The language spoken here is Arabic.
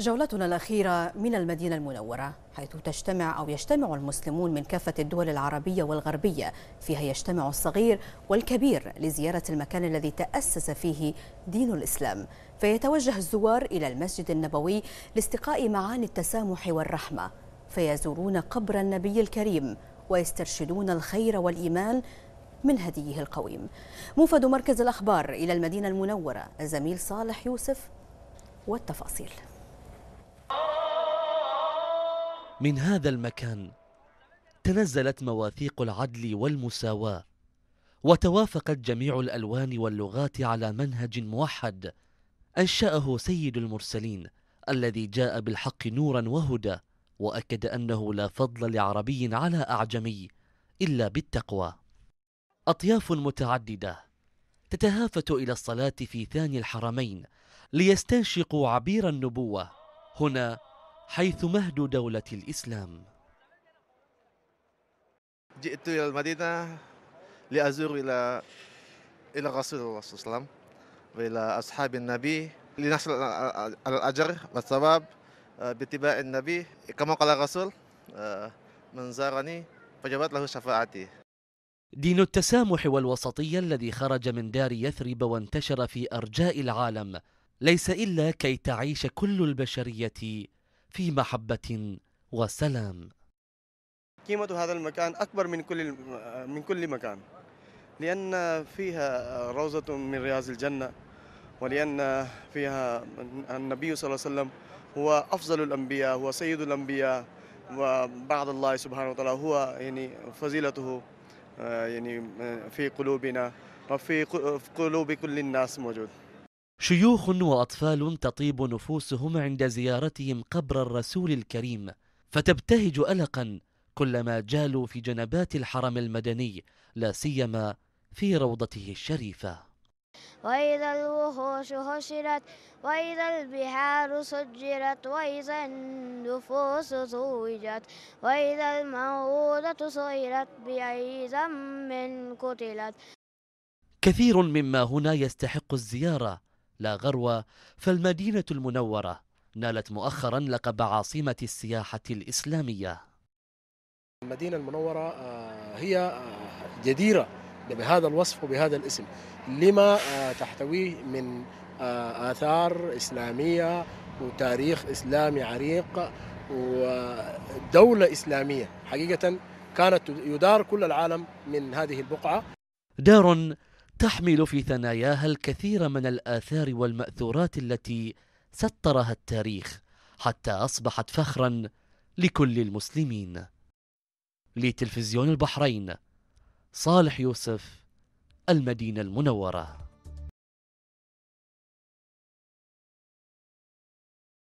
جولتنا الأخيرة من المدينة المنورة حيث تجتمع أو يجتمع المسلمون من كافة الدول العربية والغربية فيها يجتمع الصغير والكبير لزيارة المكان الذي تأسس فيه دين الإسلام فيتوجه الزوار إلى المسجد النبوي لاستقاء معاني التسامح والرحمة فيزورون قبر النبي الكريم ويسترشدون الخير والإيمان من هديه القويم موفد مركز الأخبار إلى المدينة المنورة الزميل صالح يوسف والتفاصيل من هذا المكان تنزلت مواثيق العدل والمساواة وتوافقت جميع الألوان واللغات على منهج موحد أنشأه سيد المرسلين الذي جاء بالحق نورا وهدى وأكد أنه لا فضل لعربي على أعجمي إلا بالتقوى أطياف متعددة تتهافت إلى الصلاة في ثاني الحرمين ليستنشقوا عبير النبوة هنا حيث مهد دولة الإسلام جئت إلى المدينة لأزور إلى إلى رسول الله صلى الله عليه وسلم وإلى أصحاب النبي لنحصل على الأجر والثواب آه، باتباع النبي كما قال الرسول آه، من زارني فجبت له شفاعتي دين التسامح والوسطية الذي خرج من دار يثرب وانتشر في أرجاء العالم ليس إلا كي تعيش كل البشرية في محبة وسلام قيمة هذا المكان أكبر من كل من كل مكان لأن فيها روزة من رياض الجنة ولأن فيها النبي صلى الله عليه وسلم هو أفضل الأنبياء هو سيد الأنبياء وبعد الله سبحانه وتعالى هو يعني فضيلته آه، يعني آه، في قلوبنا وفي قلوب كل الناس موجود شيوخ وأطفال تطيب نفوسهم عند زيارتهم قبر الرسول الكريم فتبتهج ألقا كلما جالوا في جنبات الحرم المدني لا سيما في روضته الشريفة وإذا الوحوش هشرت وإذا البحار سجرت وإذا النفوس زوجت وإذا الموءودة صيرت بأي ذنب قتلت كثير مما هنا يستحق الزيارة لا غرو فالمدينة المنورة نالت مؤخرا لقب عاصمة السياحة الإسلامية المدينة المنورة آه، هي آه، جديرة بهذا الوصف وبهذا الاسم لما آه، تحتويه من آثار إسلامية وتاريخ إسلامي عريق ودولة إسلامية حقيقة كانت يدار كل العالم من هذه البقعة دار تحمل في ثناياها الكثير من الآثار والمأثورات التي سترها التاريخ حتى أصبحت فخرا لكل المسلمين لتلفزيون البحرين صالح يوسف المدينة المنورة